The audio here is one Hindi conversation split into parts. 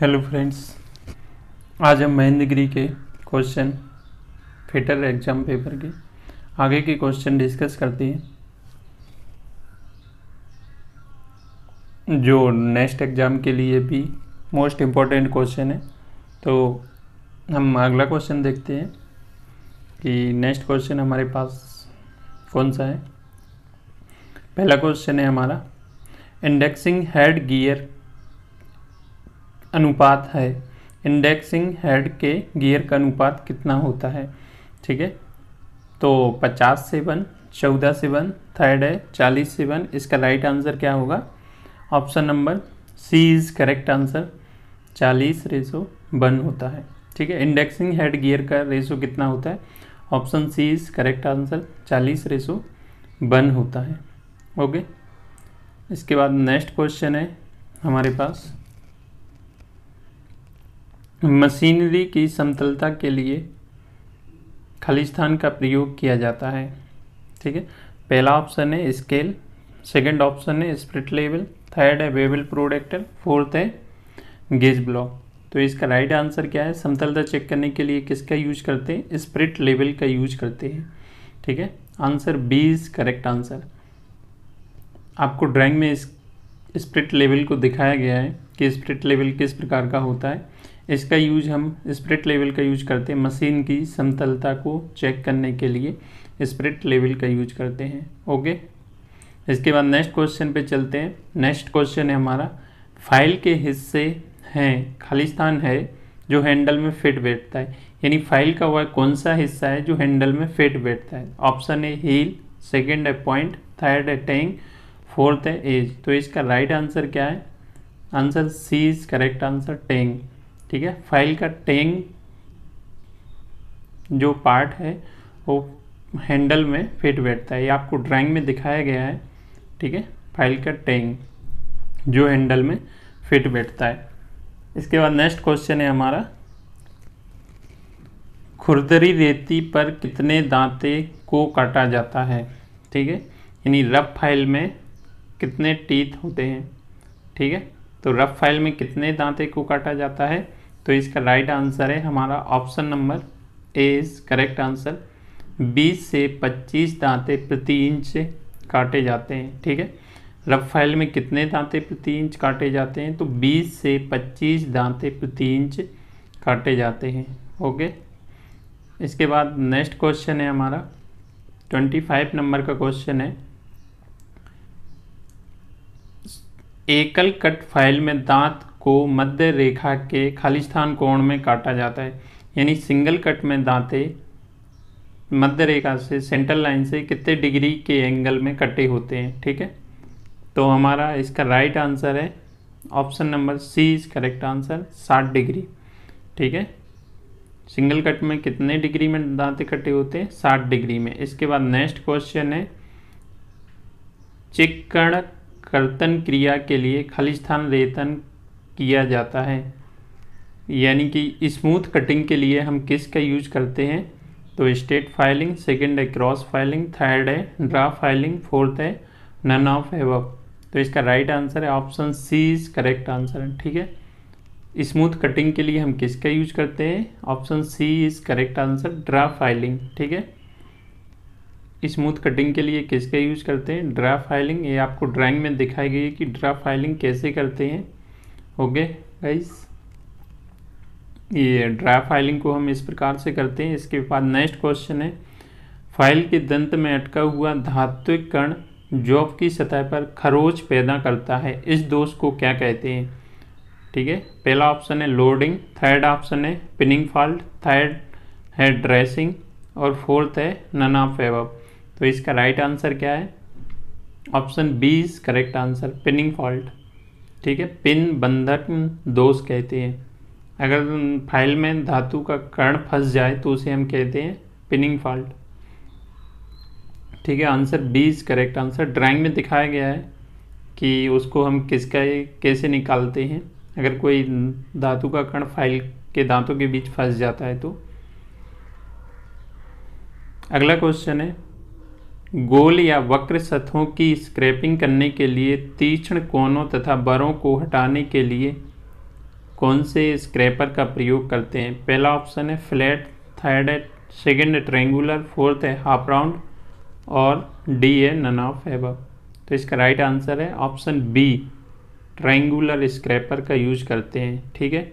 हेलो फ्रेंड्स आज हम महेंद्रगिरी के क्वेश्चन फेटर एग्जाम पेपर के आगे के क्वेश्चन डिस्कस करते हैं जो नेक्स्ट एग्ज़ाम के लिए भी मोस्ट इम्पॉर्टेंट क्वेश्चन है तो हम अगला क्वेश्चन देखते हैं कि नेक्स्ट क्वेश्चन हमारे पास कौन सा है पहला क्वेश्चन है हमारा इंडेक्सिंग हेड गियर अनुपात है इंडेक्सिंग हेड के गियर का अनुपात कितना होता है ठीक है तो पचास से वन चौदह से वन थर्ड है चालीस से वन इसका राइट आंसर क्या होगा option number C is correct answer चालीस रेसो वन होता है ठीक है इंडेक्सिंग हेड गियर का रेसो कितना होता है option C is correct answer चालीस रेसो वन होता है ओके इसके बाद नेक्स्ट क्वेश्चन है हमारे पास मशीनरी की समतलता के लिए खालिस्तान का प्रयोग किया जाता है ठीक है पहला ऑप्शन है स्केल सेकंड ऑप्शन है स्प्रिट लेवल थर्ड है वेबल प्रोडक्टर फोर्थ है गेज ब्लॉक तो इसका राइट आंसर क्या है समतलता चेक करने के लिए किसका यूज करते हैं स्प्रिट लेवल का यूज करते हैं ठीक है answer B is correct answer आपको ड्राइंग में इस स्प्रिट लेवल को दिखाया गया है कि स्प्रिट लेवल किस प्रकार का होता है इसका यूज हम स्प्रिट लेवल का यूज करते हैं मशीन की समतलता को चेक करने के लिए स्प्रिट लेवल का यूज करते हैं ओके इसके बाद नेक्स्ट क्वेश्चन पे चलते हैं नेक्स्ट क्वेश्चन है हमारा फाइल के हिस्से हैं खालिस्तान है जो हैंडल में फिट बैठता है यानी फाइल का वह कौन सा हिस्सा है जो हैंडल में फिट बैठता है ऑप्शन है हील सेकेंड है पॉइंट थर्ड है टैंक फोर्थ है एज तो इसका राइट right आंसर क्या है answer C is correct answer tank ठीक है फाइल का टेंग जो पार्ट है वो हैंडल में फिट बैठता है ये आपको ड्राइंग में दिखाया गया है ठीक है फाइल का टेंग जो हैंडल में फिट बैठता है इसके बाद नेक्स्ट क्वेश्चन है हमारा खुरदरी रेती पर कितने दांते को काटा जाता है ठीक है यानी रफ फाइल में कितने टीथ होते हैं ठीक है तो रफ फाइल में कितने दांते को काटा जाता है तो इसका राइट आंसर है हमारा option number A is correct answer 20 से 25 दांते प्रति इंच काटे जाते हैं ठीक है फाइल में कितने दांते प्रति इंच काटे जाते हैं तो 20 से 25 दांते प्रति इंच काटे जाते हैं ओके इसके बाद नेक्स्ट क्वेश्चन है हमारा 25 नंबर का क्वेश्चन है एकल कट फाइल में दांत को मध्य रेखा के खालिस्थान कोण में काटा जाता है यानी सिंगल कट में दांते मध्य रेखा से सेंट्रल लाइन से कितने डिग्री के एंगल में कटे होते हैं ठीक है तो हमारा इसका राइट आंसर है option number C is correct answer साठ डिग्री ठीक है सिंगल कट में कितने डिग्री में दांते कटे होते हैं साठ डिग्री में इसके बाद नेक्स्ट क्वेश्चन है चिक्कण कर्तन क्रिया के लिए खालिस्थान रेतन किया जाता है यानी कि स्मूथ कटिंग के लिए हम किस का यूज करते हैं तो स्टेट फाइलिंग सेकंड है क्रॉस फाइलिंग थर्ड है ड्रा फाइलिंग फोर्थ है नन ऑफ एव तो इसका राइट आंसर है option C is correct answer है ठीक है स्मूथ कटिंग के लिए हम किसका यूज करते हैं option C is correct answer draw filing ठीक है स्मूथ कटिंग के लिए किसका यूज करते हैं ड्रा फाइलिंग ये आपको ड्राइंग में दिखाई गई है कि ड्रा फाइलिंग कैसे करते हैं ओके गाइस ये ड्राफ्ट फाइलिंग को हम इस प्रकार से करते हैं इसके बाद नेक्स्ट क्वेश्चन है फाइल के दंत में अटका हुआ धात्विक कण जॉब की सतह पर खरोच पैदा करता है इस दोष को क्या कहते हैं ठीक है पहला ऑप्शन है लोडिंग थर्ड ऑप्शन है पिनिंग फॉल्ट थर्ड है ड्रेसिंग और फोर्थ है नन ऑफ तो इसका राइट आंसर क्या है option B is correct answer pinning fault ठीक है पिन बंधक दोष कहते हैं अगर फाइल में धातु का कर्ण फंस जाए तो उसे हम कहते हैं पिनिंग फॉल्ट ठीक है answer B is correct answer drawing में दिखाया गया है कि उसको हम किसका कैसे निकालते हैं अगर कोई धातु का कण फाइल के दांतों के बीच फंस जाता है तो अगला क्वेश्चन है गोल या वक्र सतहों की स्क्रैपिंग करने के लिए तीक्ष्ण कोनों तथा बरों को हटाने के लिए कौन से स्क्रैपर का प्रयोग करते हैं पहला ऑप्शन है फ्लैट थर्ड है सेकेंड ट्रेंगुलर फोर्थ है हाफ राउंड और डी है नन ऑफ एब तो इसका राइट आंसर है ऑप्शन बी ट्रेंगुलर स्क्रैपर का यूज करते हैं ठीक है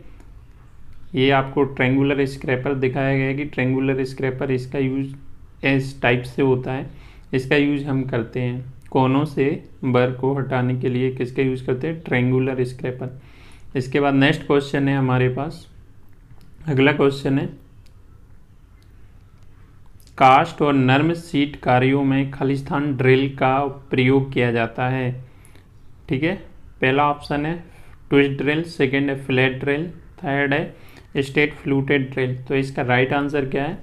ये आपको ट्रेंगुलर स्क्रैपर दिखाया गया है कि ट्रेंगुलर स्क्रैपर इसका यूज एस टाइप से होता है इसका यूज हम करते हैं कोनों से बर को हटाने के लिए किसका यूज करते हैं ट्रेंगुलर स्क्रैपर इसके बाद नेक्स्ट क्वेश्चन है हमारे पास अगला क्वेश्चन है कास्ट और नर्म सीट कार्यों में खालिस्तान ड्रिल का प्रयोग किया जाता है ठीक है पहला ऑप्शन है ट्विस्ट ड्रिल सेकेंड है फ्लैट ड्रिल थर्ड है स्टेट फ्लूटेड ड्रिल तो इसका राइट right आंसर क्या है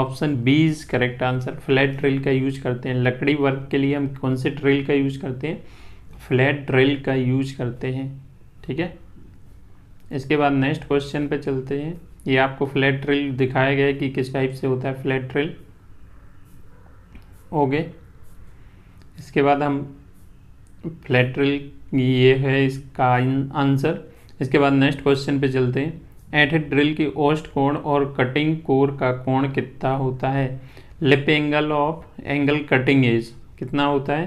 option B is correct answer flat drill का यूज करते हैं लकड़ी वर्क के लिए हम कौन से ड्रिल का यूज करते हैं फ्लैट ड्रिल का यूज करते हैं ठीक है इसके बाद नेक्स्ट क्वेश्चन पे चलते हैं ये आपको फ्लैट ड्रिल दिखाया गया है कि किस टाइप से होता है फ्लैट ड्रिल ओके इसके बाद हम फ्लैट ड्रिल ये है इसका आंसर इसके बाद नेक्स्ट क्वेश्चन पे चलते हैं एट ड्रिल की ओस्ट कोण और कटिंग कोर का कोण कितना होता है lip angle of angle cutting edge कितना होता है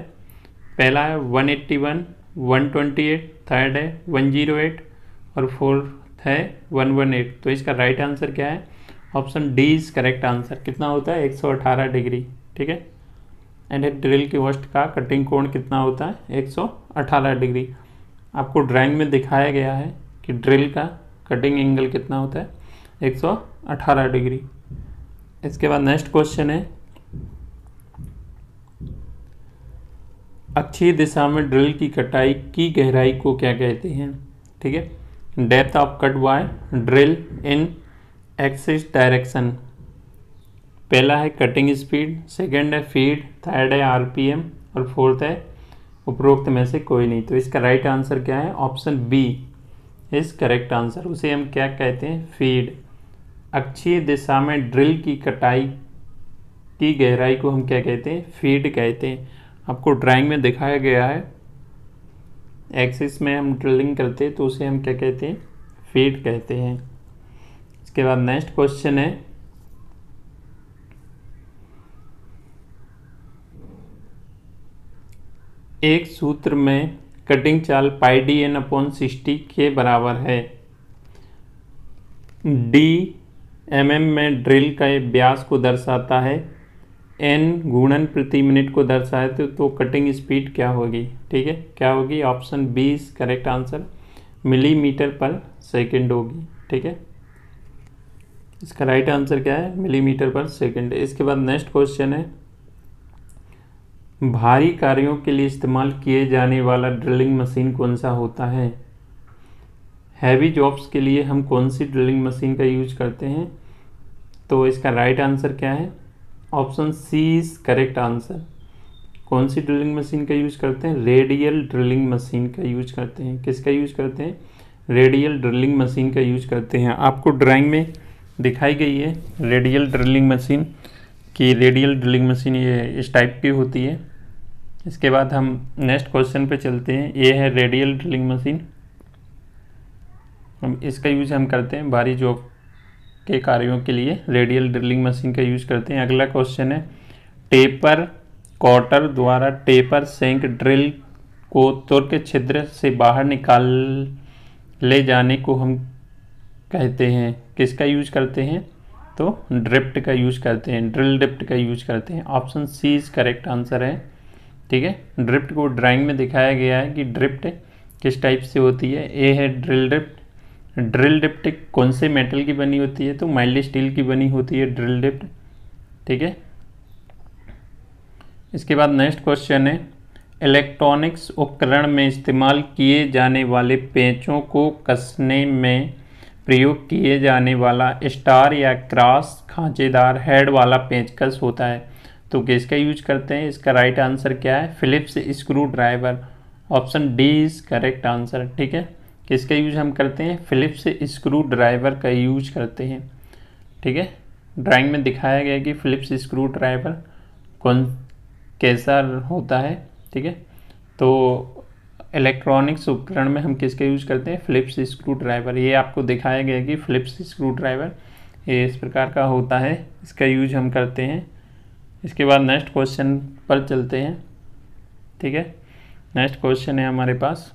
पहला है 181, 128, थर्ड है 108 और फोर्थ है 118 तो इसका राइट right आंसर क्या है option D is correct answer कितना होता है 118 डिग्री ठीक है एंड ड्रिल की वस्ट का कटिंग कोण कितना होता है 118 डिग्री आपको ड्राइंग में दिखाया गया है कि ड्रिल का कटिंग एंगल कितना होता है 118 डिग्री इसके बाद नेक्स्ट क्वेश्चन है अच्छी दिशा में ड्रिल की कटाई की गहराई को क्या कहते हैं ठीक है depth of cut by drill in axis direction पहला है कटिंग स्पीड सेकंड है फीड थर्ड है आरपीएम और फोर्थ है उपरोक्त में से कोई नहीं तो इसका राइट आंसर क्या है option B is correct answer उसे हम क्या कहते हैं फीड अक्षीय दिशा में ड्रिल की कटाई की गहराई को हम क्या कहते हैं फीड कहते हैं आपको ड्राइंग में दिखाया गया है एक्सिस में हम ड्रिलिंग करते हैं तो उसे हम क्या कहते हैं फीड कहते हैं इसके बाद नेक्स्ट क्वेश्चन है एक सूत्र में कटिंग चाल pi D N upon sixty के बराबर है डी एम एम में ड्रिल का ब्यास को दर्शाता है एन गुणन प्रति मिनट को दर्शाए तो, तो कटिंग स्पीड क्या होगी ठीक है क्या होगी option B is correct answer millimetre पर सेकंड होगी ठीक है इसका राइट आंसर क्या है मिलीमीटर पर सेकंड इसके बाद नेक्स्ट क्वेश्चन है भारी कार्यों के लिए इस्तेमाल किए जाने वाला ड्रिलिंग मशीन कौन सा होता है हैवी जॉब्स के लिए हम कौन सी ड्रिलिंग मशीन का यूज करते हैं तो इसका राइट आंसर क्या है option C is correct answer कौन सी ड्रिलिंग मशीन का यूज करते हैं रेडियल ड्रिलिंग मशीन का यूज करते हैं किसका यूज करते हैं रेडियल ड्रिलिंग मशीन का यूज करते हैं आपको ड्राइंग में दिखाई गई है रेडियल ड्रिलिंग मशीन कि रेडियल ड्रिलिंग मशीन ये इस टाइप की होती है इसके बाद हम नेक्स्ट क्वेश्चन पे चलते हैं ये है रेडियल ड्रिलिंग मशीन हम इसका यूज़ हम करते हैं भारी जॉब के कार्यों के लिए रेडियल ड्रिलिंग मशीन का यूज़ करते हैं अगला क्वेश्चन है टेपर कॉटर द्वारा टेपर सेंक ड्रिल को तुर्क छिद्र से बाहर निकाल ले जाने को हम कहते हैं किसका यूज करते हैं तो ड्रिप्ट का यूज करते हैं ड्रिल डिप्ट का यूज करते हैं option C is correct answer है ठीक है ड्रिप्ट को ड्राइंग में दिखाया गया है कि ड्रिप्ट किस टाइप से होती है ए है ड्रिल ड्रिप्ट ड्रिल डिप्ट कौन से मेटल की बनी होती है तो माइल्ड स्टील की बनी होती है ड्रिल डिप्ट ठीक है इसके बाद नेक्स्ट क्वेश्चन है इलेक्ट्रॉनिक्स उपकरण में इस्तेमाल किए जाने वाले पेचों को कसने में प्रयोग किए जाने वाला स्टार या क्रॉस खांचेदार हेड वाला पेचकस होता है तो किसका यूज करते हैं इसका राइट आंसर क्या है Phillips screwdriver option D is correct answer ठीक है किसका यूज हम करते हैं फिलिप्स स्क्रू ड्राइवर का यूज करते हैं ठीक है ड्राइंग में दिखाया गया कि फिलिप्स स्क्रू ड्राइवर कौन कैसा होता है ठीक है तो इलेक्ट्रॉनिक्स उपकरण में हम किसका यूज करते हैं फ्लिप्स स्क्रू ड्राइवर ये आपको दिखाया गया कि फ्लिप्स स्क्रू ड्राइवर ये इस प्रकार का होता है इसका यूज हम करते हैं इसके बाद नेक्स्ट क्वेश्चन पर चलते हैं ठीक है नेक्स्ट क्वेश्चन है हमारे पास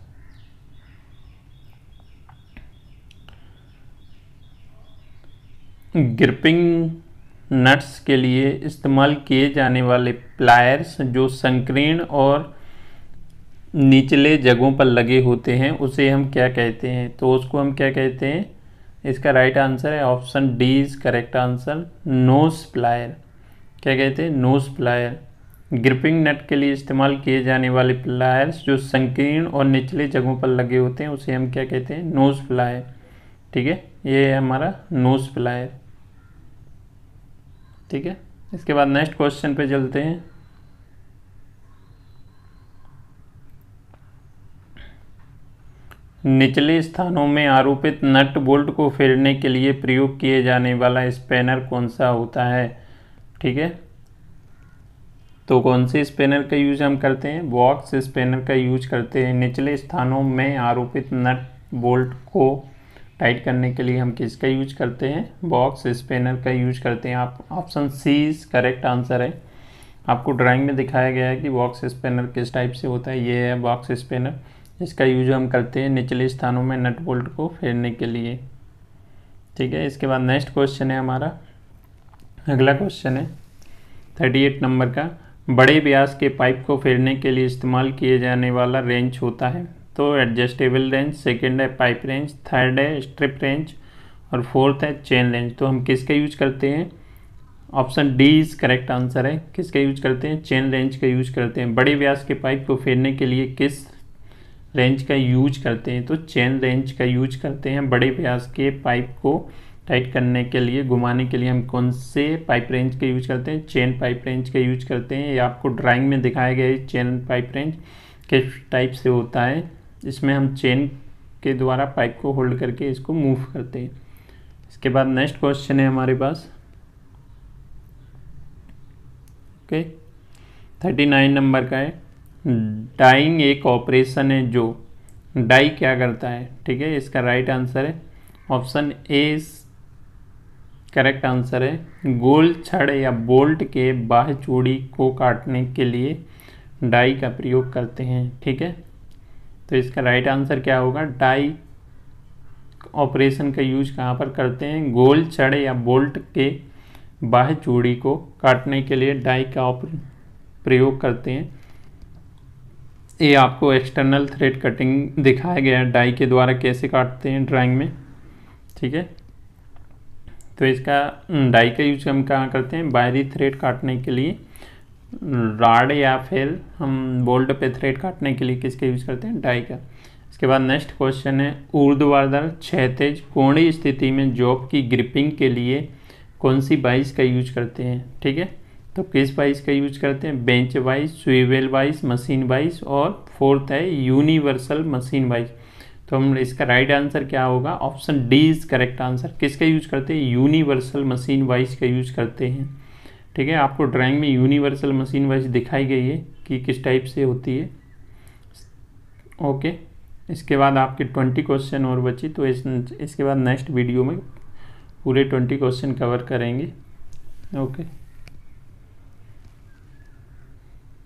ग्रिपिंग नट्स के लिए इस्तेमाल किए जाने वाले प्लायर्स जो संकीर्ण और निचले जगहों पर लगे होते हैं उसे हम क्या कहते हैं तो उसको हम क्या कहते हैं इसका राइट आंसर है option D is correct answer nose plier क्या कहते हैं नोस प्लायर ग्रिपिंग नट के लिए इस्तेमाल किए जाने वाले प्लायर्स जो संकीर्ण और निचले जगहों पर लगे होते हैं उसे हम क्या कहते हैं नोज प्लायर ठीक है ये है हमारा नोज प्लायर ठीक है इसके बाद नेक्स्ट क्वेश्चन पे चलते हैं निचले स्थानों में आरोपित नट बोल्ट को फेरने के लिए प्रयोग किए जाने वाला स्पेनर कौन सा होता है ठीक है तो कौन से स्पेनर का यूज हम करते हैं बॉक्स स्पेनर का यूज करते हैं निचले स्थानों में आरोपित नट बोल्ट को टाइट करने के लिए हम किसका यूज करते हैं बॉक्स स्पेनर का यूज करते हैं आप ऑप्शन सी करेक्ट आंसर है आपको ड्राइंग में दिखाया गया है कि बॉक्स स्पेनर किस टाइप से होता है ये है बॉक्स स्पेनर इसका यूज हम करते हैं निचले स्थानों में नट बोल्ट को फेरने के लिए ठीक है इसके बाद नेक्स्ट क्वेश्चन है हमारा अगला क्वेश्चन है थर्टी एट नंबर का बड़े ब्यास के पाइप को फेरने के लिए इस्तेमाल किए जाने वाला रेंच होता है तो एडजस्टेबल रेंच सेकेंड है पाइप रेंच थर्ड है स्ट्रिप रेंच और फोर्थ है चेन रेंच तो हम किसका यूज करते हैं option D is correct answer है किसका यूज करते हैं चेन रेंज का यूज करते हैं बड़े व्यास के पाइप को फेरने के लिए किस रेंज का यूज करते हैं तो चेन रेंज का यूज करते हैं बड़े प्याज के पाइप को टाइट करने के लिए घुमाने के लिए हम कौन से पाइप रेंज का यूज करते हैं चेन पाइप रेंज का यूज करते हैं ये आपको ड्राइंग में दिखाया गया है चेन पाइप रेंज किस टाइप से होता है इसमें हम चेन के द्वारा पाइप को होल्ड करके इसको मूव करते हैं इसके बाद नेक्स्ट क्वेश्चन है हमारे पास ओके थर्टी नाइन नंबर का है डाइंग एक ऑपरेशन है जो डाई क्या करता है ठीक है इसका राइट आंसर है ऑप्शन ए करेक्ट आंसर है गोल छड़ या बोल्ट के बाह चूड़ी को काटने के लिए डाई का प्रयोग करते हैं ठीक है तो इसका राइट आंसर क्या होगा डाई ऑपरेशन का यूज कहाँ पर करते हैं गोल छड़ या बोल्ट के बाह चूड़ी को काटने के लिए डाई का प्रयोग करते हैं ये आपको एक्सटर्नल थ्रेड कटिंग दिखाया गया है डाई के द्वारा कैसे काटते हैं ड्राइंग में ठीक है तो इसका डाई का यूज हम कहाँ करते हैं बाहरी थ्रेड काटने के लिए राड या फिर हम बोल्ट पे थ्रेड काटने के लिए किसका यूज करते हैं डाई का इसके बाद नेक्स्ट क्वेश्चन है ऊर्ध्वाधर क्षैतिज कोणी स्थिति में जॉब की ग्रिपिंग के लिए कौन सी बाइस का यूज करते हैं ठीक है तो किस वाइस का यूज करते हैं bench vice swivel vice machine vice और फोर्थ है यूनिवर्सल मशीन वाइस तो हम इसका राइट आंसर क्या होगा option D is correct answer किसका यूज करते हैं यूनिवर्सल मशीन वाइस का यूज करते हैं ठीक है आपको ड्राइंग में यूनिवर्सल मशीन वाइज दिखाई गई है कि किस टाइप से होती है ओके इसके बाद आपके ट्वेंटी क्वेश्चन और बची तो इस इसके बाद नेक्स्ट वीडियो में पूरे ट्वेंटी क्वेश्चन कवर करेंगे ओके